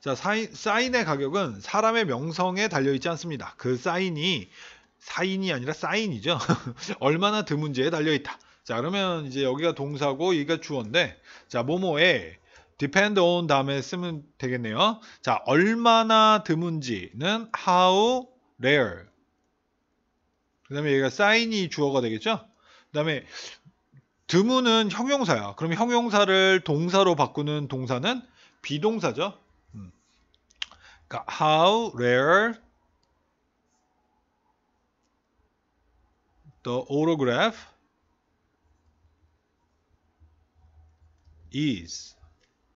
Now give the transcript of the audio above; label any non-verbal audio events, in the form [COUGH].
자, 사인, 사인의 가격은 사람의 명성에 달려있지 않습니다. 그 사인이 사인이 아니라 사인이죠. [LAUGHS] 얼마나 드문지에 달려있다. 자, 그러면 이제 여기가 동사고 여기가 주어인데 자, 모모에 depend on 다음에 쓰면 되겠네요. 자, 얼마나 드문지는 how rare. 그 다음에 여기가 사인이 주어가 되겠죠? 그 다음에 드문은 형용사야. 그럼 형용사를 동사로 바꾸는 동사는 비동사죠. how rare the autograph is.